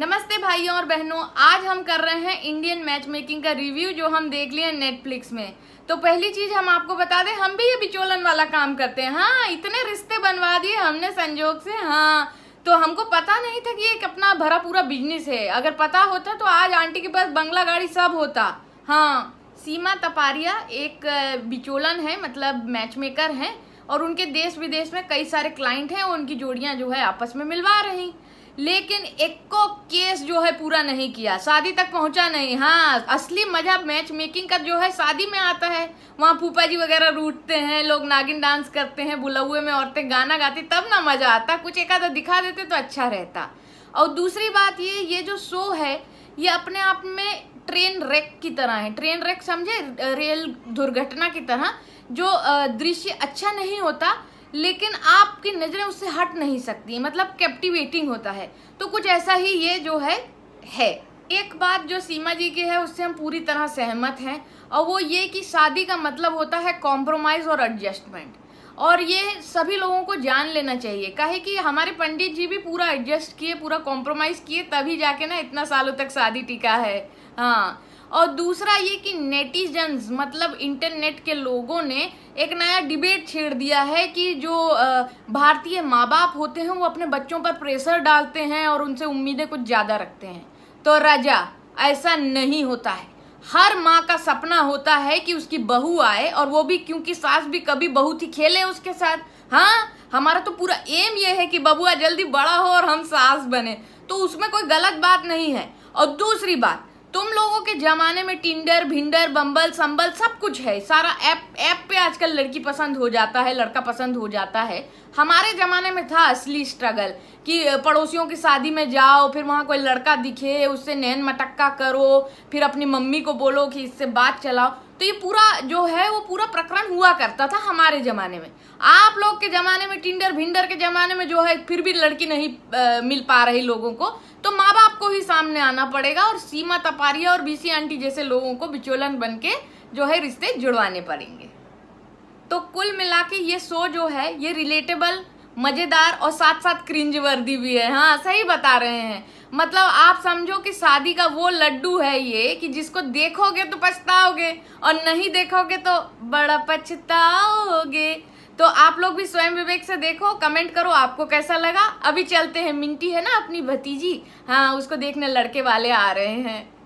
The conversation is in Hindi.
नमस्ते भाइयों और बहनों आज हम कर रहे हैं इंडियन मैच मेकिंग का रिव्यू जो हम देख लिए नेटफ्लिक्स में तो पहली चीज हम आपको बता दें हम भी ये बिचोलन वाला काम करते हैं हाँ इतने रिश्ते बनवा दिए हमने संजोग से हाँ तो हमको पता नहीं था कि एक अपना भरा पूरा बिजनेस है अगर पता होता तो आज आंटी के पास बंगला गाड़ी सब होता हाँ सीमा तपारिया एक बिचोलन है मतलब मैच मेकर है और उनके देश विदेश में कई सारे क्लाइंट हैं उनकी जोड़ियां जो है आपस में मिलवा रही लेकिन एको केस जो है पूरा नहीं किया शादी तक पहुंचा नहीं हाँ असली मजा मैच मेकिंग का जो है शादी में आता है वहाँ फूफा जी वगैरह रूटते हैं लोग नागिन डांस करते हैं बुलौए में औरतें गाना गाती तब ना मजा आता कुछ एक आधा दिखा देते तो अच्छा रहता और दूसरी बात ये ये जो शो है ये अपने आप में ट्रेन रेक की तरह है ट्रेन रेक समझे रेल दुर्घटना की तरह जो दृश्य अच्छा नहीं होता लेकिन आपकी नज़रें उससे हट नहीं सकती मतलब कैप्टिवेटिंग होता है तो कुछ ऐसा ही ये जो है है एक बात जो सीमा जी की है उससे हम पूरी तरह सहमत हैं और वो ये कि शादी का मतलब होता है कॉम्प्रोमाइज़ और एडजस्टमेंट और ये सभी लोगों को जान लेना चाहिए काहे कि हमारे पंडित जी भी पूरा एडजस्ट किए पूरा कॉम्प्रोमाइज़ किए तभी जाके ना इतना सालों तक शादी टिका है हाँ और दूसरा ये कि नेटिजन्स मतलब इंटरनेट के लोगों ने एक नया डिबेट छेड़ दिया है कि जो भारतीय माँ बाप होते हैं वो अपने बच्चों पर प्रेशर डालते हैं और उनसे उम्मीदें कुछ ज़्यादा रखते हैं तो राजा ऐसा नहीं होता है हर माँ का सपना होता है कि उसकी बहू आए और वो भी क्योंकि सास भी कभी बहू थी खेले उसके साथ हाँ हमारा तो पूरा एम ये है कि बबुआ जल्दी बड़ा हो और हम सास बने तो उसमें कोई गलत बात नहीं है और दूसरी बात तुम लोगों के जमाने में टिंडर भिंडर बम्बल संबल सब कुछ है सारा ऐप ऐप पे आजकल लड़की पसंद हो जाता है लड़का पसंद हो जाता है हमारे ज़माने में था असली स्ट्रगल कि पड़ोसियों की शादी में जाओ फिर वहाँ कोई लड़का दिखे उससे नैन मटक्का करो फिर अपनी मम्मी को बोलो कि इससे बात चलाओ तो ये पूरा जो है वो पूरा प्रकरण हुआ करता था हमारे ज़माने में आप लोग के ज़माने में टिंडर भिंडर के ज़माने में जो है फिर भी लड़की नहीं आ, मिल पा रही लोगों को तो माँ बाप को ही सामने आना पड़ेगा और सीमा तपारिया और बीसी आंटी जैसे लोगों को बिचोलन बन के जो है रिश्ते जुड़वाने पड़ेंगे तो कुल मिला के ये शो जो है ये रिलेटेबल मजेदार और साथ साथ क्रिंज वर्दी भी है हाँ सही बता रहे हैं मतलब आप समझो कि शादी का वो लड्डू है ये कि जिसको देखोगे तो पछताओगे और नहीं देखोगे तो बड़ा पछताओगे तो आप लोग भी स्वयं विवेक से देखो कमेंट करो आपको कैसा लगा अभी चलते हैं मिंटी है ना अपनी भतीजी हाँ उसको देखने लड़के वाले आ रहे हैं